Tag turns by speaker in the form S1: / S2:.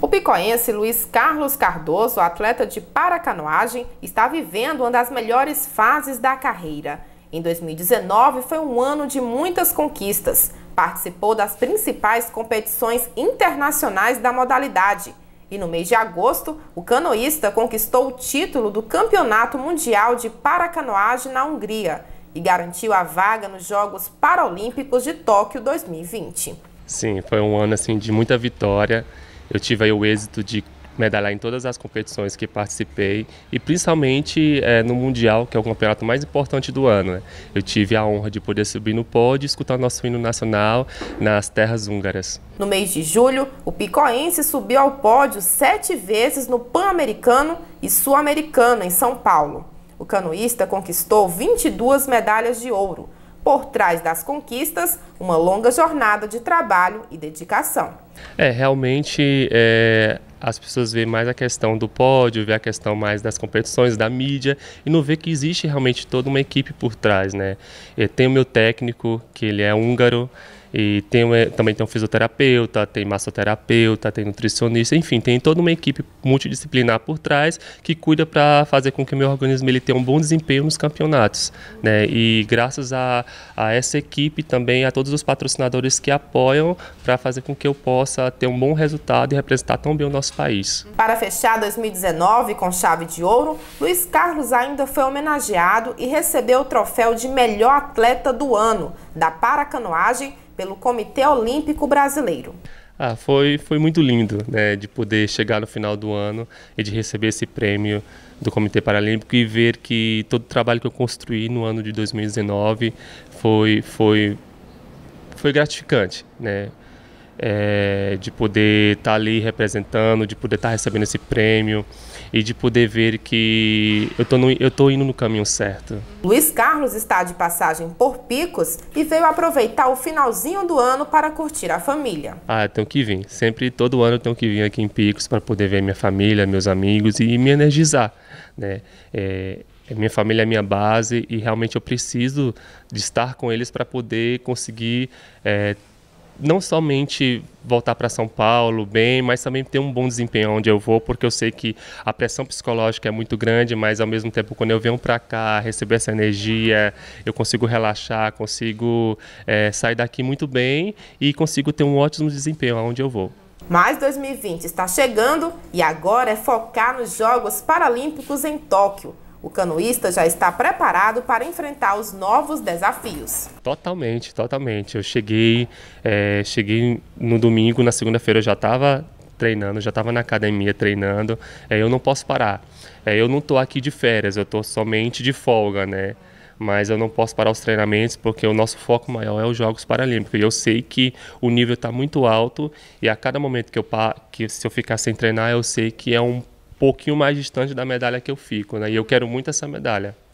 S1: O picoense Luiz Carlos Cardoso, atleta de paracanoagem, está vivendo uma das melhores fases da carreira. Em 2019 foi um ano de muitas conquistas. Participou das principais competições internacionais da modalidade. E no mês de agosto, o canoísta conquistou o título do Campeonato Mundial de Paracanoagem na Hungria e garantiu a vaga nos Jogos Paralímpicos de Tóquio 2020.
S2: Sim, foi um ano assim de muita vitória eu tive aí o êxito de medalhar em todas as competições que participei e principalmente é, no Mundial, que é o campeonato mais importante do ano. Né? Eu tive a honra de poder subir no pódio e escutar nosso hino nacional nas terras húngaras.
S1: No mês de julho, o picoense subiu ao pódio sete vezes no Pan-Americano e Sul-Americano, em São Paulo. O canoísta conquistou 22 medalhas de ouro, por trás das conquistas, uma longa jornada de trabalho e dedicação.
S2: É, realmente é, as pessoas veem mais a questão do pódio, vê a questão mais das competições, da mídia, e não vê que existe realmente toda uma equipe por trás, né? É, tem o meu técnico, que ele é húngaro, e tem, também tem um fisioterapeuta, tem massoterapeuta, tem nutricionista, enfim, tem toda uma equipe multidisciplinar por trás que cuida para fazer com que o meu organismo ele tenha um bom desempenho nos campeonatos. Né? E graças a, a essa equipe também, a todos os patrocinadores que apoiam para fazer com que eu possa ter um bom resultado e representar tão bem o nosso país.
S1: Para fechar 2019 com chave de ouro, Luiz Carlos ainda foi homenageado e recebeu o troféu de melhor atleta do ano da Paracanoagem pelo Comitê Olímpico Brasileiro.
S2: Ah, foi, foi muito lindo né, de poder chegar no final do ano e de receber esse prêmio do Comitê Paralímpico e ver que todo o trabalho que eu construí no ano de 2019 foi, foi, foi gratificante. Né? é, de poder estar tá ali representando, de poder estar tá recebendo esse prêmio e de poder ver que eu estou eu indo no caminho certo.
S1: Luiz Carlos está de passagem por Picos e veio aproveitar o finalzinho do ano para curtir a família.
S2: Ah, eu tenho que vir. Sempre, todo ano eu tenho que vir aqui em Picos para poder ver minha família, meus amigos e me energizar, né? É, é minha família é minha base e realmente eu preciso de estar com eles para poder conseguir é, não somente voltar para São Paulo bem, mas também ter um bom desempenho onde eu vou, porque eu sei que a pressão psicológica é muito grande, mas ao mesmo tempo quando eu venho para cá, receber essa energia, eu consigo relaxar, consigo é, sair daqui muito bem e consigo ter um ótimo desempenho onde eu vou.
S1: Mas 2020 está chegando e agora é focar nos Jogos Paralímpicos em Tóquio. O canoísta já está preparado para enfrentar os novos desafios.
S2: Totalmente, totalmente. Eu cheguei, é, cheguei no domingo, na segunda-feira eu já estava treinando, já estava na academia treinando. É, eu não posso parar. É, eu não estou aqui de férias, eu estou somente de folga, né? Mas eu não posso parar os treinamentos porque o nosso foco maior é os Jogos Paralímpicos. E eu sei que o nível está muito alto e a cada momento que eu que se eu ficar sem treinar, eu sei que é um pouquinho mais distante da medalha que eu fico, né? E eu quero muito essa medalha.